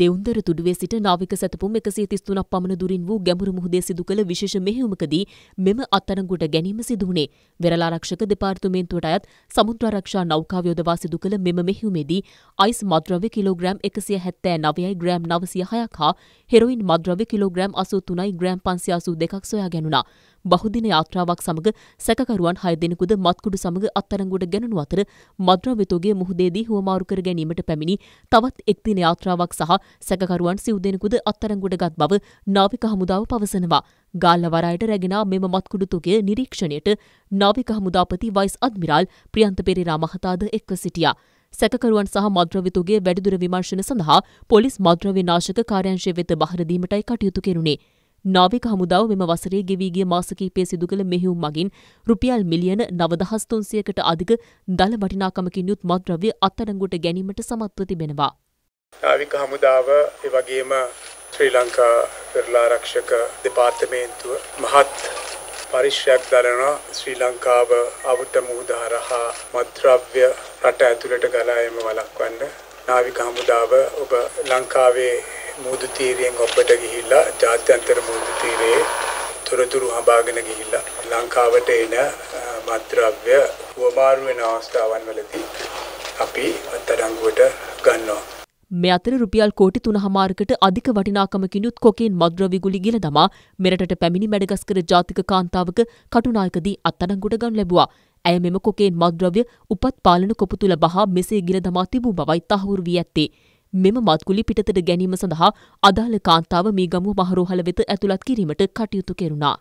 දෙවුන්දර තුඩුවේ සිට නාවික සැතපුම් එකසිය තිස්තුනක් පමණ දුරින් වූ ගැඹුරු මුහුදේ සිදු කළ විශේෂ මෙහෙයුමකදී මෙම අත්අඩංගුවට ගැනීම සිදු වුණේ. වෙරළාරක්ෂක දෙපාර්තමේන්තුවට අයත් සමුද්‍රාරක්ෂා නෞකාව යොදවා සිදු කළ මෙම මෙහෙයුමේදී අයිස් මද්‍රව්‍ය කිලෝග්‍රෑම් 179යි ග්‍රෑම් 906ක් හා හෙරොයින් මද්‍රව්‍ය කිලෝග්‍රෑම් 83යි ග්‍රෑම් 582ක් සොයා ගැනුණා. බහුදින යාත්‍රාවක් සමග සැකකරුවන් 6 දෙනෙකුද මත්කුඩු සමග අත්අඩංගුවට ගැනුණු අතර මද්‍රව්‍ය තොගේ මුහුදේදී හුවමාරු කර ගැනීමට පැමිණි තවත් එක් දින යාත්‍රාවක් සහ සහ සැකකරුවන් සිව් දෙනෙකුද අත්තරංගුට ගත් බව නාවික හමුදාව පවසනවා. ගාල්ලවරයට රැගෙන මෙම මත්කුඩු තුකය නිරීක්ෂණයට නාවික හමුදාපති වයිස් අද්මිරාල් ප්‍රියන්ත පෙරේරා මහතාද එක්ව සිටියා. සැකකරුවන් සහ මද්‍රවිතුගේ වැඩිදුර විමර්ශන සඳහා පොලිස් මද්‍රව්‍ය නාශක කාර්යංශය වෙත බහර දීමටයි කටයුතු කෙරුණේ. නාවික හමුදාව මෙම වසරේ ගෙවීගේ මාස කිහිපයේ සිදු කළ මෙහෙයුම් මගින් රුපියල් මිලියන 9300කට අධික දල වටිනාකමකින් යුත් මද්‍රව්‍ය අත්අඩංගුවට ගැනීමට සමත්ව තිබෙනවා. නාවික හමුදාව ඒ වගේම ශ්‍රී ලංකා පෙරලා ආරක්ෂක දෙපාර්තමේන්තුව මහත් පරිශ්‍රයක් දරනවා ශ්‍රී ලංකාව අවට මුහුදහරහා මත්ද්‍රව්‍ය රට ඇතුළට ගලා එම වළක්වන්න නාවික හමුදාව ඔබ ලංකාවේ මුහුදු තීරයෙන් ඔබට ගිහිල්ලා ජාත්‍යන්තර මුහුදු තීරයේ තොරතුරු හඹාගෙන ගිහිල්ලා ලංකාවට එන මත්ද්‍රව්‍ය වමාරු වෙන අවස්ථාවන් වලදී අපි අත්අඩංගුවට ගන්නවා මේ අතර රුපියල් කෝටි තුනහමාරකට අධික වටිනාකමකින් යුත් කොකේන් මද්‍රව්‍ය ගුලි ගිල දමා මෙරටට පැමිණි මැඩගස්කර ජාතික කාන්තාවක කටුනායකදී අත්අඩංගුට ගන් ලැබුවා. ඇය මෙම කොකේන් මද්‍රව්‍ය උපත් පාලන කොපු තුල බහා මෙසේ ගිල දමා තිබූ බවයි තහවුරු වී ඇත්තේ. මෙම මත්කුලි පිටතට ගැනීම සඳහා අදාළ කාන්තාව මේ ගමුව මහරෝහල වෙත ඇතුළත් කිරීමට කටයුතු කෙරුණා.